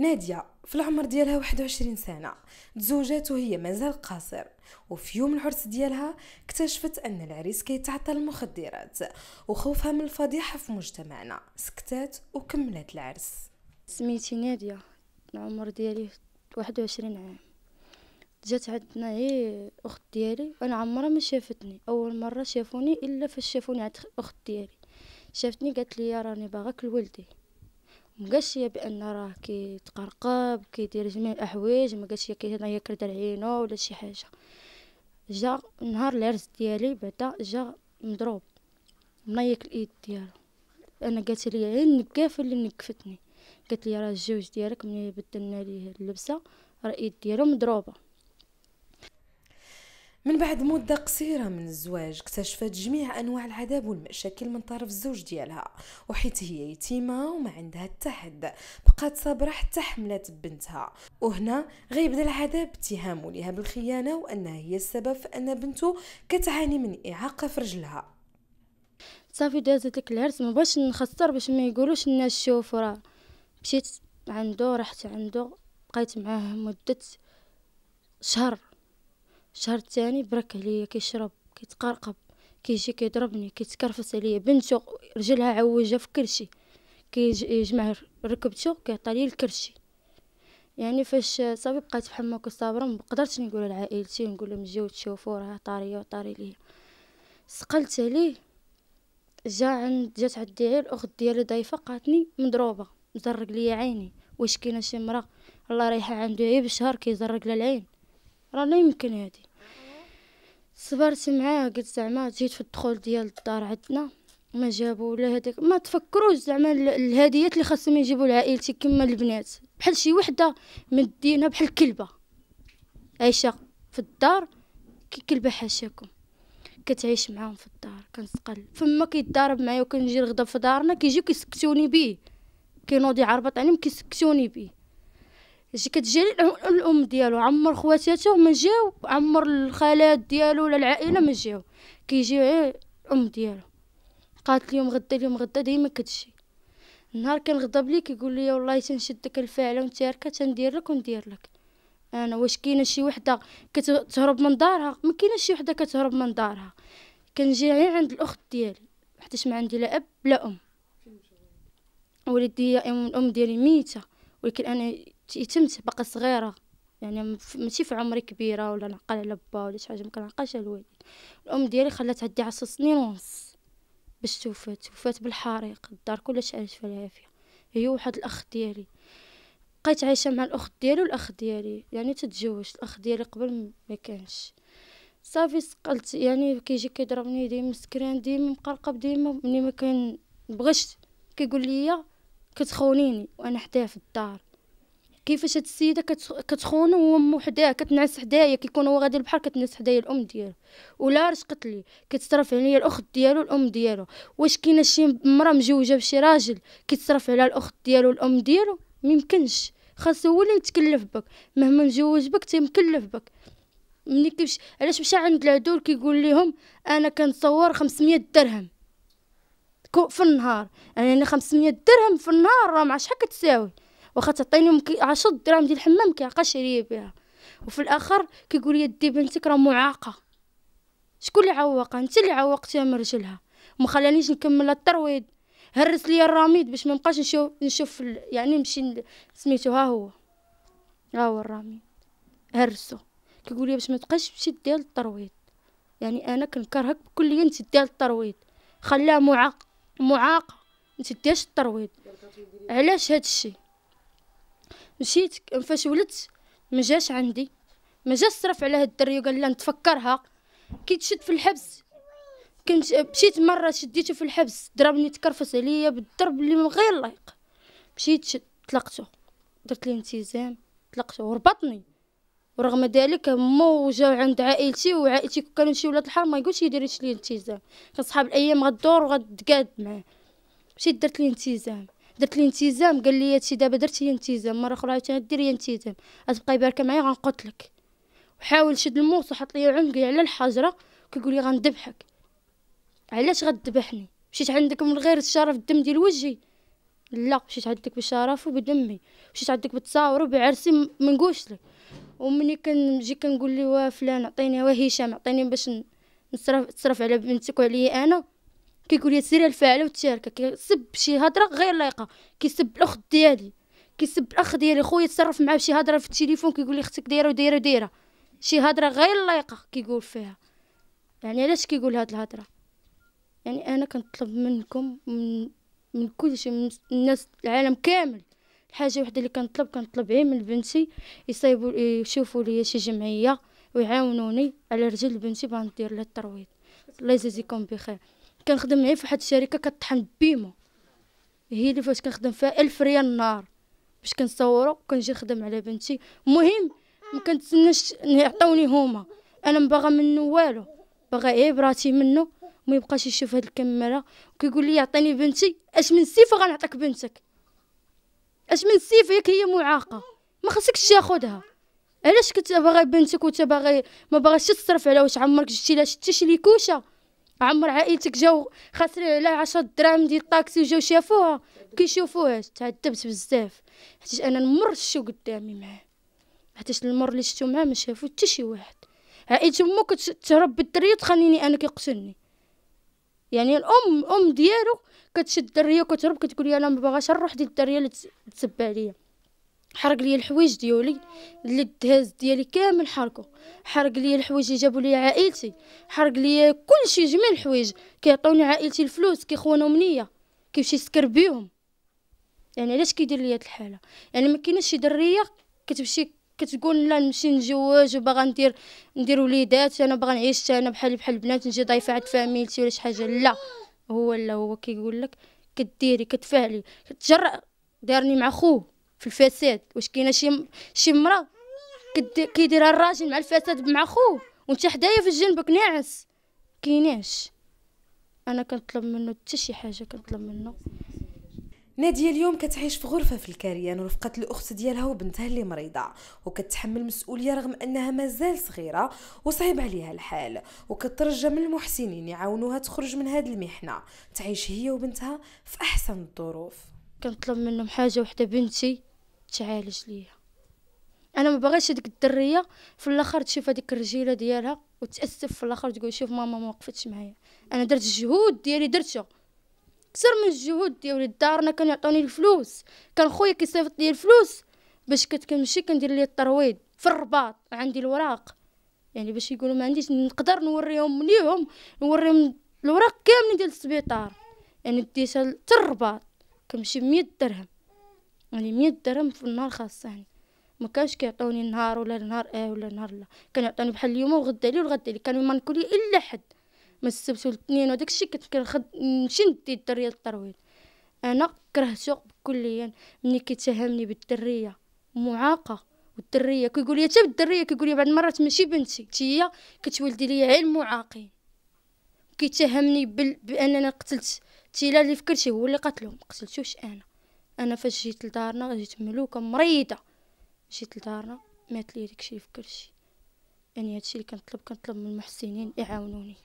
نادية في العمر ديالها 21 سنة تزوجات وهي مازال قاصر وفي يوم العرس ديالها اكتشفت ان العريس كيتعاطى المخدرات وخوفها من الفضيحة في مجتمعنا سكتات وكملت العرس سميتي نادية العمر ديالي 21 عام جات عندنا هي اخت ديالي انا عمرها ما شافتني اول مره شافوني الا فاش شافوني عند اخت ديالي شافتني قالت لي راني باغاك لولدي مقاش قالش بان راه كيتقرقب كيدير جميع الاحوايج ما قالش كي هنا يكرد عينو ولا شي حاجه جا نهار العرس ديالي بعدا جا مضروب منيك الايد ديالو انا قالت لي غير النكافه اللي نكفتني قالت لي راه الجوج ديالك ملي بدلنا ليه اللبسه راه الايد ديالو مضروبه من بعد مدة قصيرة من الزواج اكتشفت جميع أنواع العذاب والمشاكل من طرف الزوج ديالها وحيت هي يتيمة وما عندها التحد حد بقات صابرة حتى حملت بنتها وهنا غيبدا العذاب اتهامه بالخيانة وأنها هي السبب في أن بنته كتعاني من إعاقة في رجلها صافي دازت لك العرس ما باش نخسر باش ما يقولوش الناس شوفوا راه مشيت عنده رحت عنده بقيت معاه مدة شهر شهر الثاني برك عليا كيشرب كيتقرقب كيجي كيضربني كيتكرفس عليا بنتو رجلها عوجها في كرشي كيجمع ركبته كيعطي لي الكرشي يعني فاش صافي بقيت بحال ما صابره ما قدرتش نقول لعائلتي نقول لهم جيو تشوفوا راه طاريه وطاري ليا سقلت عليه جا عند جات عند الدعيل الاخت ديالي ضيفه قاتني مضروبه مزرق ليا عيني واش كاينه شي مرا الله رايحه عنده عيب شهر كيزرق لها العين راه لا يمكن هادي صبرت معاه قلت زعما جيت في الدخول ديال الدار عندنا ما جابوا ولا هذاك ما تفكروش زعما الهديات اللي خاصهم يجيبوا لعائلتي كما البنات بحال شي وحده مدينه بحال كلبه عايشه في الدار كي كلبه حاشاكم كتعيش معاهم في الدار كنتقل فما كيتضارب معايا وكنجي الغدا في دارنا كيجيو كيسكتوني بيه كينوض يعربط عليهم كيسكتوني بيه جي كتجي الام ديالو عمر خواتاتو ما جاو عمر الخالات ديالو ولا العائله ما جاو كيجيو غير الام ديالو قالت اليوم غدا اليوم غدا ديما كتجي النهار كنغضب لي كيقول لي والله تنشدك الفاعله وانت هركا تندير لك وندير لك انا واش كاينه شي وحده كتهرب من دارها ما كاينه شي وحده كتهرب من دارها كنجي غير عند الاخت ديالي حيتاش ما عندي لا اب لا ام والدي الام ديالي ميته ولكن انا تيتمت باقا صغيره يعني ماشي في عمري كبيره ولا نعقل على با ولا شي حاجه مكنعقلش على الوالد الام ديالي خلاتها دي عشر سنين ونص باش توفات توفات بالحريق الدار كلها عالت في العافيه هي واحد الاخ ديالي بقيت عايشه مع الاخت ديالي والاخ ديالي يعني تتزوجت الاخ ديالي قبل ما كانش صافي سقلت يعني كيجي كيضربني ديما مسكران ديما مقرقب ديما ملي ما كان بغشت كيقول لي كتخونيني وانا حداه في الدار كيفاش هاد السيده كتخونه وامو حداها كتنعس حدايا كيكون هو غادي البحر كتنعس حدايا الام ديالو ولا رشقت لي كتصرف عليا الاخت ديالو الام ديالو واش كاينه شي مرا مجوجه بشي راجل كيتصرف على الاخت ديالو الام ديالو ميمكنش خاصو هو اللي يتكلف بك مهما مجوج بك تيمكلف بك ملي كيمشي علاش مشى عند العدول كيقول ليهم انا كنصور 500 درهم في النهار يعني 500 درهم في النهار راه مع شحال كتساوي واخا تعطيني عشرة دراهم ديال الحمام مكيعقاش عليا بها وفي الاخر كيقول لي دي بنتك راه معاقه شكون اللي عوقها انت اللي عوقتيها من رجلها وما خلانيش نكمل الترويض هرس لي الرميد باش ما نبقاش نشوف نشوف يعني نمشي سميتو ها هو ها هو الرميد هرسو كيقول لي باش ما تبقاش تمشي دير الترويض يعني انا كنكرهك بكل انت دير الترويض خلاها معاق معاقه انت ديرش الترويض علاش هادشي مشيت فاش ولدت ما جاش عندي ما جاش صرف على هاد الدري وقال لا نتفكرها كي تشد في الحبس كنت مشيت مره شديته في الحبس ضربني تكرفس عليا بالضرب اللي من غير لايق مشيت شد طلقته درت لي انتزام طلقته وربطني ورغم ذلك مو جا عند عائلتي وعائلتي كانوا شي ولاد الحرام ما يقولش يدير لي الانتزام كان صحاب الايام غدور وغتقاد معاه مشيت درت لي انتزام درت لي انتزام قال لي هادشي دابا درتي لي انتزام مره اخرى عاوتاني ديري انتزام غتبقاي باركه معايا غنقتلك وحاول شد الموس وحط لي عنقي على الحجره كيقول لي غندبحك علاش غتذبحني مشيت عندك من غير الشرف الدم ديال وجهي لا مشيت عندك بالشرف وبدمي مشيت عندك بالتصاور وبعرسي منقولش لك ومني كنجي كنقول لي واه فلان عطيني واه هشام عطيني باش نصرف تصرف على بنتك وعليا انا كيقول لي سيري الفاعله والتاركه كيسب شي هضره غير لائقه كيسب الاخ ديالي كيسب الاخ ديالي خويا تصرف معاه بشي هضره في التليفون كيقول لي اختك دايره ودايره ودايره شي هضره غير لائقه كيقول فيها يعني علاش كيقول هاد الهضره يعني انا كنطلب منكم من من كلشي من الناس العالم كامل الحاجه وحده اللي كنطلب كنطلب غير من بنتي يصايبوا يشوفوا لي شي جمعيه ويعاونوني على رجل بنتي بغا ندير لها الترويض الله يجازيكم بخير كنخدم معاه في واحد الشركه كطحن بيمه هي اللي فاش كنخدم فيها ألف ريال النهار باش كنصورو وكنجي نخدم على بنتي المهم ما كنتسناش يعطوني هما انا ما باغا منه والو باغا غير إيه براتي منه ما يبقاش يشوف هاد الكاميرا وكيقول لي يعطيني بنتي اش من سيفه غنعطيك بنتك اش من سيفه ياك هي معاقه ما خصكش تاخذها علاش كنت باغي بنتك وانت باغي ما باغاش تصرف على واش عمرك جبتي لها شتي شي ليكوشه عمر عائلتك جاو خاسرين على 10 دراهم ديال الطاكسي وجاو شافوها مكيشوفوهاش تعذبت بزاف حيت انا نمر شو قدامي معاه حيت المر اللي شفتو معاه ما شافو حتى شي واحد عائلتي امو كتهرب بالدريه تخليني انا كيقتلني يعني الام ام ديالو كتشد الدريه وكتهرب كتقول لي انا ما باغاش نروح ديال الدريه اللي تسب عليا حرق لي الحوايج ديولي اللي الدهاز ديالي كامل حرقو حرق لي الحوايج اللي جابوا لي عائلتي حرق لي كل شيء جميع الحوايج كيعطوني عائلتي الفلوس كيخونوا منيا كيمشي يسكر بيهم يعني علاش كيدير لي هاد الحاله يعني ما كاينش شي دريه كتمشي كتقول لا نمشي نتزوج وباغا ندير ندير وليدات انا باغا نعيش انا بحالي بحال البنات نجي ضيفه عند فاميلتي ولا شي حاجه لا هو لا هو كيقول لك كديري كتفعلي تجرأ دارني مع خوه في الفساد واش كاينه شي شي مرا كيديرها الراجل مع الفساد مع خوه وانت حدايا في جنبك ناعس كايناش انا كنطلب منه حتى شي حاجه كنطلب منه نادية اليوم كتعيش في غرفة في الكاريان رفقة الأخت ديالها وبنتها اللي مريضة وكتحمل مسؤولية رغم أنها مازال صغيرة وصعيب عليها الحال وكترجى من المحسنين يعاونوها تخرج من هذه المحنة تعيش هي وبنتها في أحسن الظروف كنطلب منهم حاجة وحدة بنتي تعالج ليا انا ما باغاش هذيك الدريه في الاخر تشوف هذيك الرجيله ديالها وتاسف في الاخر تقول شوف ماما ما وقفتش معايا انا درت الجهود ديالي درتها كثر من الجهود ديالي دارنا كان يعطوني الفلوس كان خويا كيصيفط لي الفلوس باش كنت كنمشي كندير ليه الترويض في الرباط عندي الوراق يعني باش يقولوا ما عنديش نقدر نوريهم ليهم نوريهم الوراق كاملين ديال السبيطار يعني ديتها حتى الرباط كنمشي ب 100 درهم يعني مية درهم في النهار خاصاني يعني. ما كانش كيعطوني نهار ولا نهار اه ولا نهار لا كانوا يعطوني بحال اليوم وغدا لي وغدا لي كانوا ما لي الا حد من السبت والاثنين وداك الشيء كنت كنخد نمشي ندي الدريه للترويض انا كرهتو كليا يعني ملي كيتهمني بالدريه معاقه والدريه كيقول لي حتى بالدريه كيقول لي بعض المرات ماشي بنتي هي كتولدي لي غير معاقين كيتهمني بانني قتلت تيلا اللي فكرتي هو اللي قتلهم قتلتوش انا انا فاش جيت لدارنا جيت ملوكه مريضه جيت لدارنا مات لي داكشي في كلشي يعني هادشي اللي كنطلب كنطلب من المحسنين يعاونوني